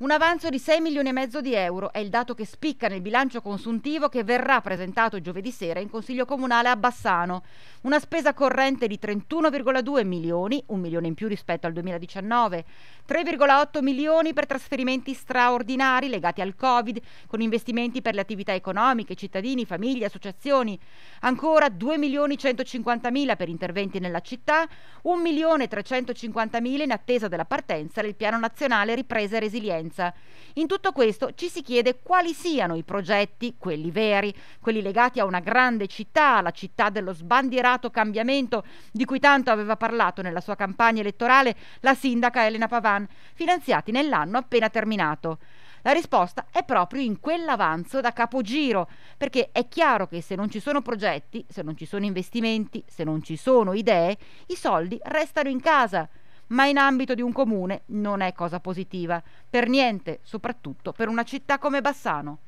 Un avanzo di 6 milioni e mezzo di euro è il dato che spicca nel bilancio consuntivo che verrà presentato giovedì sera in Consiglio Comunale a Bassano. Una spesa corrente di 31,2 milioni, un milione in più rispetto al 2019, 3,8 milioni per trasferimenti straordinari legati al Covid, con investimenti per le attività economiche, cittadini, famiglie, associazioni, ancora 2 milioni 150 mila per interventi nella città, 1 milione 350 mila in attesa della partenza del Piano Nazionale Ripresa e Resilienza scienza. In tutto questo ci si chiede quali siano i progetti, quelli veri, quelli legati a una grande città, la città dello sbandierato cambiamento di cui tanto aveva parlato nella sua campagna elettorale la sindaca Elena Pavan, finanziati nell'anno appena terminato. La risposta è proprio in quell'avanzo da capogiro, perché è chiaro che se non ci sono progetti, se non ci sono investimenti, se non ci sono idee, i soldi restano in casa ma in ambito di un comune non è cosa positiva, per niente, soprattutto per una città come Bassano.